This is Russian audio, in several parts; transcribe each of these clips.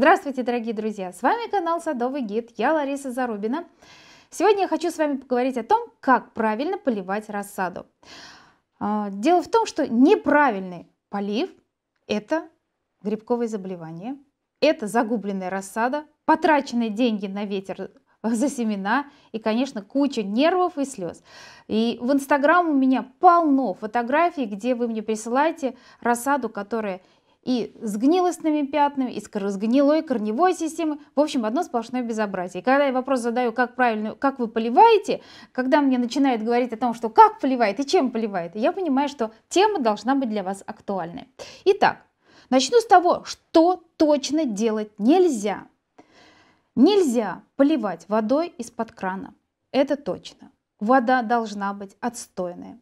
Здравствуйте, дорогие друзья! С вами канал Садовый гид, я Лариса Зарубина. Сегодня я хочу с вами поговорить о том, как правильно поливать рассаду. А, дело в том, что неправильный полив – это грибковые заболевания, это загубленная рассада, потраченные деньги на ветер за семена и, конечно, куча нервов и слез. И в Инстаграм у меня полно фотографий, где вы мне присылаете рассаду, которая и с гнилостными пятнами, и с гнилой корневой системой. В общем, одно сплошное безобразие. И когда я вопрос задаю, как правильно, как вы поливаете, когда мне начинает говорить о том, что как поливает и чем поливает, я понимаю, что тема должна быть для вас актуальной. Итак, начну с того, что точно делать нельзя. Нельзя поливать водой из-под крана. Это точно. Вода должна быть отстойная.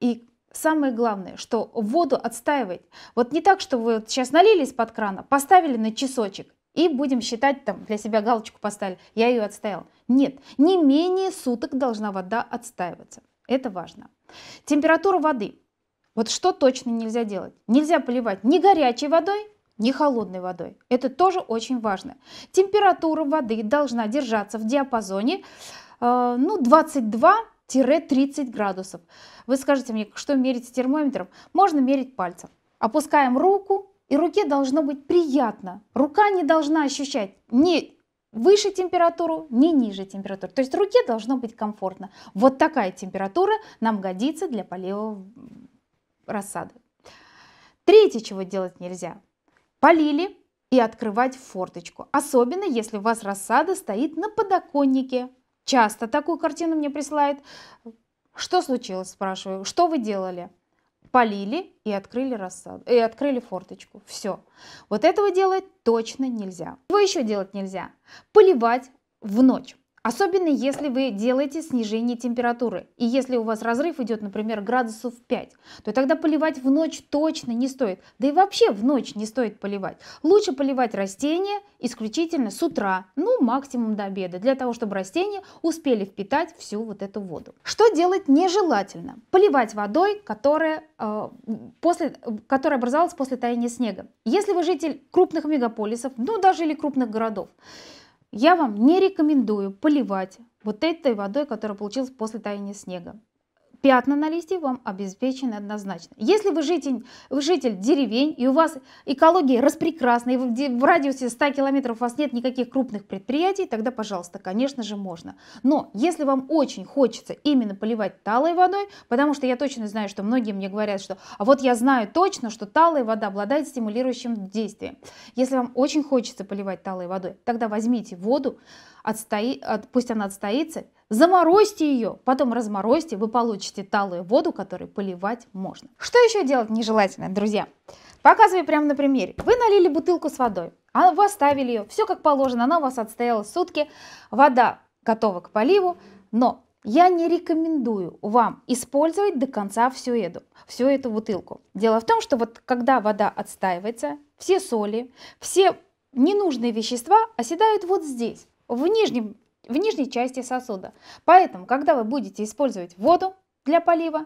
И самое главное, что воду отстаивать. Вот не так, что вы вот сейчас налили из-под крана, поставили на часочек и будем считать, там для себя галочку поставили, я ее отстаивал. Нет, не менее суток должна вода отстаиваться. Это важно. Температура воды. Вот что точно нельзя делать? Нельзя поливать ни горячей водой, ни холодной водой. Это тоже очень важно. Температура воды должна держаться в диапазоне э, ну, 22 30 градусов. Вы скажете мне, что мерить с термометром? Можно мерить пальцем. Опускаем руку, и руке должно быть приятно. Рука не должна ощущать ни выше температуру, ни ниже температуру. То есть руке должно быть комфортно. Вот такая температура нам годится для полива рассады. Третье, чего делать нельзя. Полили и открывать форточку. Особенно, если у вас рассада стоит на подоконнике, Часто такую картину мне присылает. Что случилось, спрашиваю, что вы делали? Полили и открыли рассаду, и открыли форточку. Все. Вот этого делать точно нельзя. Что еще делать нельзя? Поливать в ночь. Особенно если вы делаете снижение температуры. И если у вас разрыв идет, например, градусов 5, то тогда поливать в ночь точно не стоит. Да и вообще в ночь не стоит поливать. Лучше поливать растения исключительно с утра, ну максимум до обеда, для того, чтобы растения успели впитать всю вот эту воду. Что делать нежелательно? Поливать водой, которая, э, после, которая образовалась после таяния снега. Если вы житель крупных мегаполисов, ну даже или крупных городов, я вам не рекомендую поливать вот этой водой, которая получилась после таяния снега пятна на листьях вам обеспечены однозначно. Если вы житель, вы житель деревень и у вас экология распрекрасная и в, в радиусе 100 километров у вас нет никаких крупных предприятий, тогда, пожалуйста, конечно же, можно. Но если вам очень хочется именно поливать талой водой, потому что я точно знаю, что многие мне говорят, что а вот я знаю точно, что талая вода обладает стимулирующим действием. Если вам очень хочется поливать талой водой, тогда возьмите воду, отстои, от, пусть она отстоится, Заморозьте ее, потом разморозьте, вы получите талую воду, которой поливать можно. Что еще делать нежелательно, друзья? Показываю прямо на примере. Вы налили бутылку с водой, а вы оставили ее, все как положено, она у вас отстояла сутки, вода готова к поливу, но я не рекомендую вам использовать до конца всю эту, всю эту бутылку. Дело в том, что вот когда вода отстаивается, все соли, все ненужные вещества оседают вот здесь, в нижнем в нижней части сосуда. Поэтому, когда вы будете использовать воду для полива,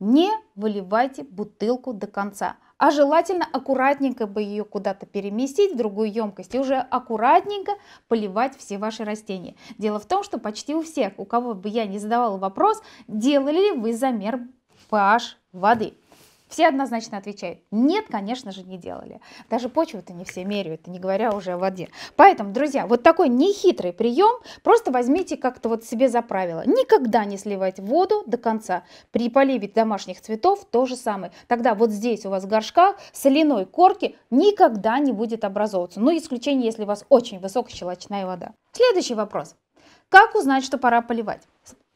не выливайте бутылку до конца, а желательно аккуратненько бы ее куда-то переместить в другую емкость и уже аккуратненько поливать все ваши растения. Дело в том, что почти у всех, у кого бы я не задавала вопрос, делали ли вы замер pH воды. Все однозначно отвечают, нет, конечно же, не делали. Даже почву-то не все меряют, не говоря уже о воде. Поэтому, друзья, вот такой нехитрый прием, просто возьмите как-то вот себе за правило. Никогда не сливать воду до конца. При поливе домашних цветов то же самое. Тогда вот здесь у вас в горшках соляной корки никогда не будет образовываться. Ну, исключение, если у вас очень высокощелочная вода. Следующий вопрос. Как узнать, что пора поливать?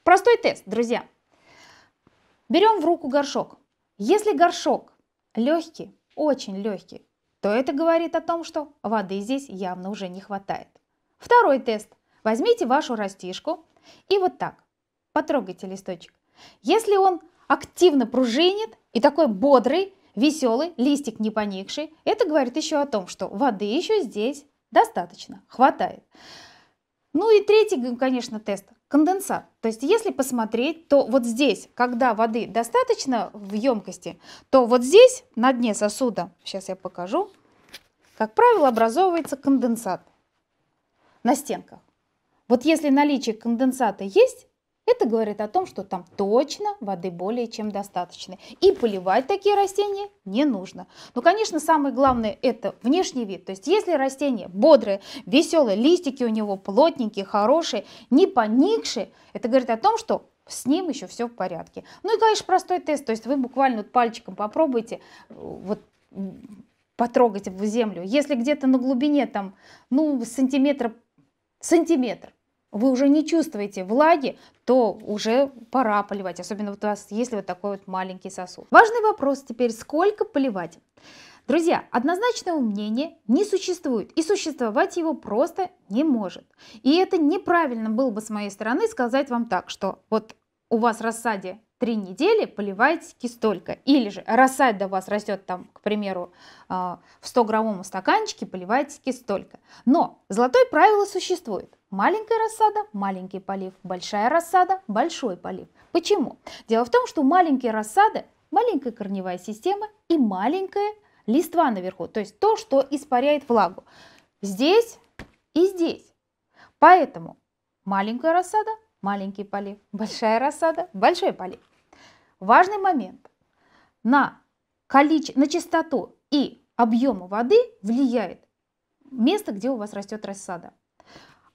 Простой тест, друзья. Берем в руку горшок, если горшок легкий, очень легкий, то это говорит о том, что воды здесь явно уже не хватает. Второй тест. Возьмите вашу растишку и вот так потрогайте листочек. Если он активно пружинит и такой бодрый, веселый, листик не поникший, это говорит еще о том, что воды еще здесь достаточно, хватает. Ну и третий, конечно, тест конденсат. То есть если посмотреть, то вот здесь, когда воды достаточно в емкости, то вот здесь на дне сосуда, сейчас я покажу, как правило образовывается конденсат на стенках. Вот если наличие конденсата есть, это говорит о том, что там точно воды более чем достаточно. И поливать такие растения не нужно. Но, конечно, самое главное – это внешний вид. То есть, если растение бодрое, веселое, листики у него плотненькие, хорошие, не поникшие, это говорит о том, что с ним еще все в порядке. Ну и, конечно, простой тест. То есть вы буквально вот пальчиком попробуйте э, вот потрогать в землю. Если где-то на глубине там, ну, сантиметр, сантиметр, вы уже не чувствуете влаги, то уже пора поливать, особенно вот у вас, если вот такой вот маленький сосуд. Важный вопрос теперь, сколько поливать? Друзья, однозначного мнения не существует, и существовать его просто не может. И это неправильно было бы с моей стороны сказать вам так, что вот у вас рассаде три недели поливайте столько. Или же рассада у вас растет там, к примеру, а, в 100-граммовом стаканчике, поливайте столько. Но золотое правило существует. Маленькая рассада – маленький полив, большая рассада – большой полив. Почему? Дело в том, что маленькие рассады – маленькая корневая система и маленькая листва наверху, то есть то, что испаряет влагу. Здесь и здесь. Поэтому маленькая рассада – маленький полив, большая рассада – большой полив. Важный момент. На, количе... на частоту и объему воды влияет место, где у вас растет рассада.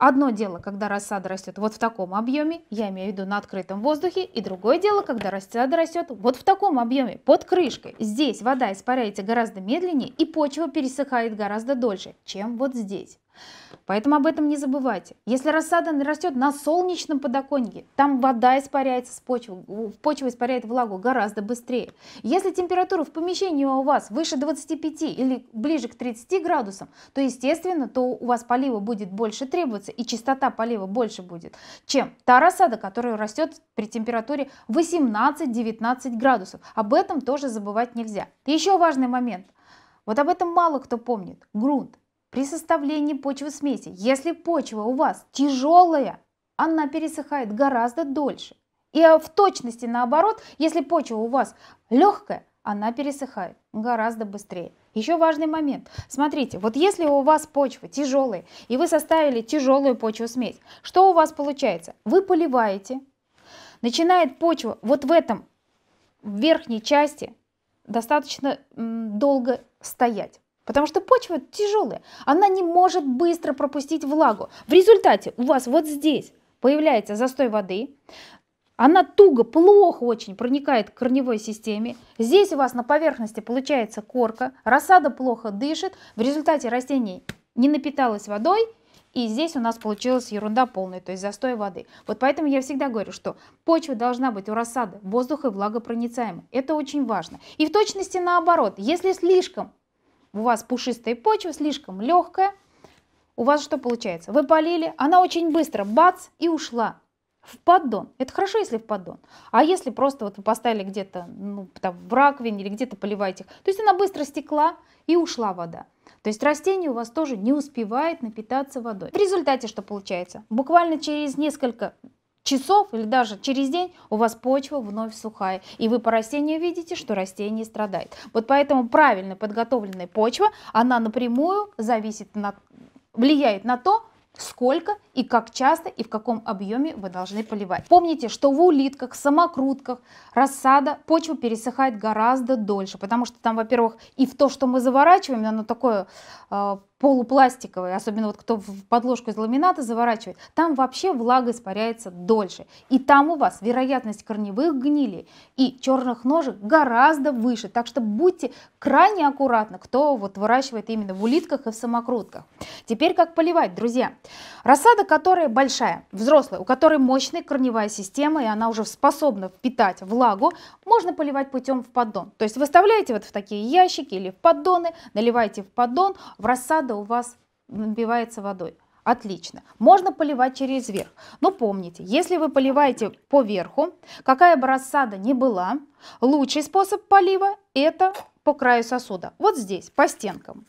Одно дело, когда рассада растет вот в таком объеме, я имею в виду на открытом воздухе, и другое дело, когда рассада растет вот в таком объеме, под крышкой. Здесь вода испаряется гораздо медленнее и почва пересыхает гораздо дольше, чем вот здесь. Поэтому об этом не забывайте. Если рассада растет на солнечном подоконнике, там вода испаряется с почвы, почва испаряет влагу гораздо быстрее. Если температура в помещении у вас выше 25 или ближе к 30 градусам, то, естественно, то у вас полива будет больше требоваться и частота полива больше будет, чем та рассада, которая растет при температуре 18-19 градусов. Об этом тоже забывать нельзя. Еще важный момент. Вот об этом мало кто помнит. Грунт при составлении почвы смеси. Если почва у вас тяжелая, она пересыхает гораздо дольше. И а, в точности наоборот, если почва у вас легкая, она пересыхает гораздо быстрее. Еще важный момент. Смотрите, вот если у вас почва тяжелая, и вы составили тяжелую почву смесь, что у вас получается? Вы поливаете, начинает почва вот в этом в верхней части достаточно долго стоять. Потому что почва тяжелая, она не может быстро пропустить влагу. В результате у вас вот здесь появляется застой воды, она туго, плохо очень проникает к корневой системе. Здесь у вас на поверхности получается корка, рассада плохо дышит, в результате растение не напиталось водой, и здесь у нас получилась ерунда полная, то есть застой воды. Вот поэтому я всегда говорю, что почва должна быть у рассады воздух и влагопроницаема. Это очень важно. И в точности наоборот, если слишком у вас пушистая почва, слишком легкая, у вас что получается? Вы полили, она очень быстро, бац, и ушла в поддон. Это хорошо, если в поддон. А если просто вот вы поставили где-то ну, там, в раковине или где-то поливаете, то есть она быстро стекла и ушла вода. То есть растение у вас тоже не успевает напитаться водой. В результате что получается? Буквально через несколько часов или даже через день у вас почва вновь сухая, и вы по растению видите, что растение страдает. Вот поэтому правильно подготовленная почва, она напрямую зависит на, влияет на то, сколько и как часто и в каком объеме вы должны поливать. Помните, что в улитках, самокрутках, рассада, почва пересыхает гораздо дольше, потому что там, во-первых, и в то, что мы заворачиваем, оно такое э, полупластиковые, особенно вот кто в подложку из ламината заворачивает, там вообще влага испаряется дольше. И там у вас вероятность корневых гнилей и черных ножек гораздо выше. Так что будьте крайне аккуратны, кто вот выращивает именно в улитках и в самокрутках. Теперь как поливать, друзья. Рассада, которая большая, взрослая, у которой мощная корневая система, и она уже способна впитать влагу, можно поливать путем в поддон. То есть выставляете вот в такие ящики или в поддоны, наливаете в поддон, в рассаду рассада у вас набивается водой. Отлично. Можно поливать через верх. Но помните, если вы поливаете по верху, какая бы рассада ни была, лучший способ полива – это по краю сосуда. Вот здесь, по стенкам.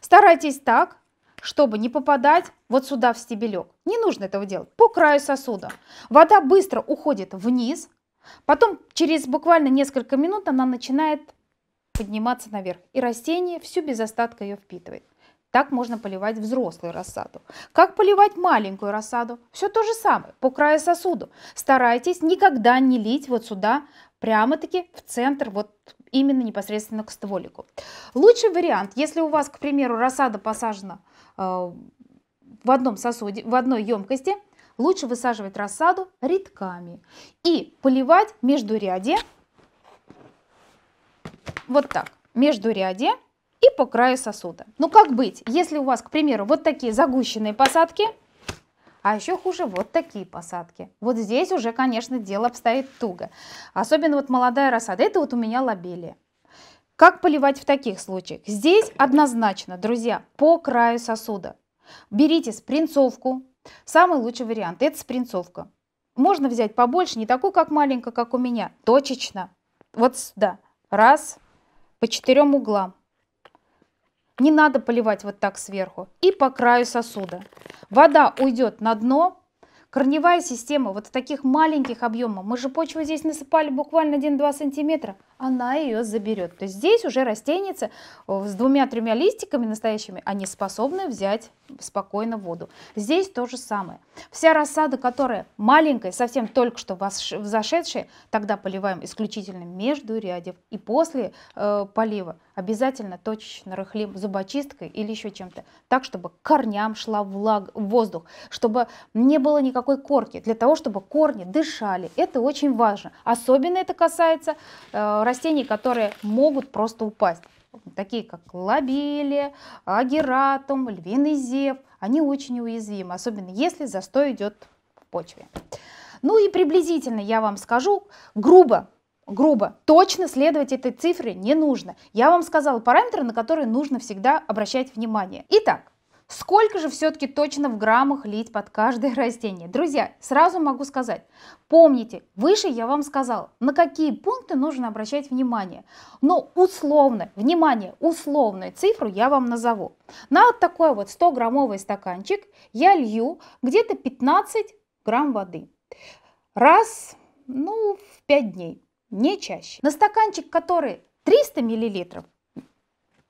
Старайтесь так, чтобы не попадать вот сюда в стебелек. Не нужно этого делать. По краю сосуда. Вода быстро уходит вниз, потом через буквально несколько минут она начинает подниматься наверх, и растение всю без остатка ее впитывает. Так можно поливать взрослую рассаду. Как поливать маленькую рассаду? Все то же самое, по краю сосуда. Старайтесь никогда не лить вот сюда, прямо-таки в центр, вот именно непосредственно к стволику. Лучший вариант, если у вас, к примеру, рассада посажена э, в одном сосуде, в одной емкости, лучше высаживать рассаду рядками и поливать между ряде, вот так, между ряде и по краю сосуда. Ну как быть, если у вас, к примеру, вот такие загущенные посадки, а еще хуже вот такие посадки. Вот здесь уже, конечно, дело обстоит туго. Особенно вот молодая рассада. Это вот у меня лобелия. Как поливать в таких случаях? Здесь однозначно, друзья, по краю сосуда. Берите спринцовку. Самый лучший вариант – это спринцовка. Можно взять побольше, не такую, как маленькая, как у меня. Точечно. Вот сюда. Раз, по четырем углам. Не надо поливать вот так сверху. И по краю сосуда. Вода уйдет на дно. Корневая система вот в таких маленьких объемов. мы же почву здесь насыпали буквально 1-2 сантиметра, она ее заберет. То есть здесь уже растения э, с двумя-тремя листиками настоящими, они способны взять спокойно воду. Здесь то же самое. Вся рассада, которая маленькая, совсем только что взошедшая, тогда поливаем исключительно между рядов. И после э, полива обязательно точечно рыхлим зубочисткой или еще чем-то. Так, чтобы корням шла влага, воздух, чтобы не было никакой корки, для того, чтобы корни дышали. Это очень важно. Особенно это касается э, растений, которые могут просто упасть такие как лобели, агератум, львиный зев, они очень уязвимы, особенно если застой идет в почве. Ну и приблизительно я вам скажу, грубо, грубо, точно следовать этой цифре не нужно. Я вам сказала параметры, на которые нужно всегда обращать внимание. Итак, Сколько же все-таки точно в граммах лить под каждое растение? Друзья, сразу могу сказать, помните, выше я вам сказала, на какие пункты нужно обращать внимание. Но условно, внимание, условную цифру я вам назову. На вот такой вот 100-граммовый стаканчик я лью где-то 15 грамм воды. Раз, ну, в 5 дней, не чаще. На стаканчик, который 300 миллилитров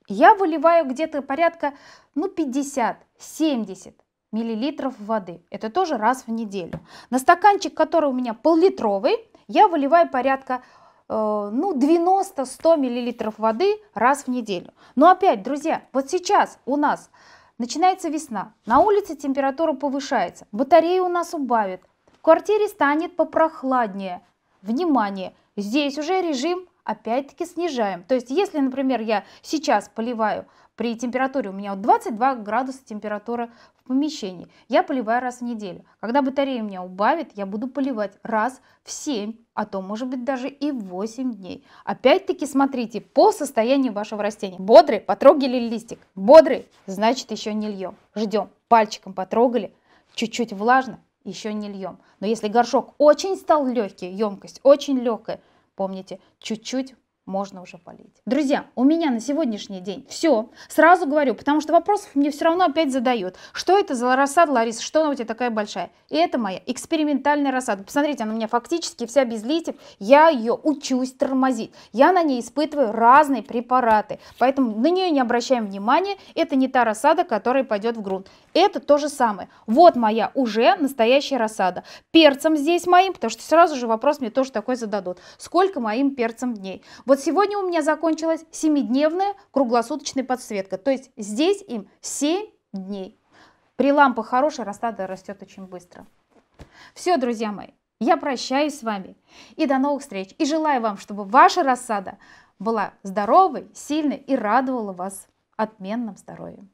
я выливаю где-то порядка ну, 50-70 миллилитров воды. Это тоже раз в неделю. На стаканчик, который у меня пол-литровый, я выливаю порядка э, ну, 90-100 миллилитров воды раз в неделю. Но опять, друзья, вот сейчас у нас начинается весна, на улице температура повышается, батареи у нас убавят, в квартире станет попрохладнее. Внимание, здесь уже режим опять-таки снижаем. То есть, если, например, я сейчас поливаю при температуре, у меня 22 градуса температура в помещении, я поливаю раз в неделю. Когда батарея у меня убавит, я буду поливать раз в 7, а то может быть даже и в 8 дней. Опять-таки смотрите по состоянию вашего растения. Бодрый, потрогали листик. Бодрый, значит еще не льем. Ждем, пальчиком потрогали, чуть-чуть влажно, еще не льем. Но если горшок очень стал легкий, емкость очень легкая, Помните, чуть-чуть можно уже полить. Друзья, у меня на сегодняшний день все. Сразу говорю, потому что вопросов мне все равно опять задают. Что это за рассада, Лариса? Что она у тебя такая большая? И это моя экспериментальная рассада. Посмотрите, она у меня фактически вся без листьев. Я ее учусь тормозить. Я на ней испытываю разные препараты. Поэтому на нее не обращаем внимания. Это не та рассада, которая пойдет в грунт. Это то же самое. Вот моя уже настоящая рассада. Перцем здесь моим, потому что сразу же вопрос мне тоже такой зададут. Сколько моим перцем дней? Вот сегодня у меня закончилась 7-дневная круглосуточная подсветка. То есть здесь им 7 дней. При лампах хорошая растада растет очень быстро. Все, друзья мои, я прощаюсь с вами и до новых встреч. И желаю вам, чтобы ваша рассада была здоровой, сильной и радовала вас отменным здоровьем.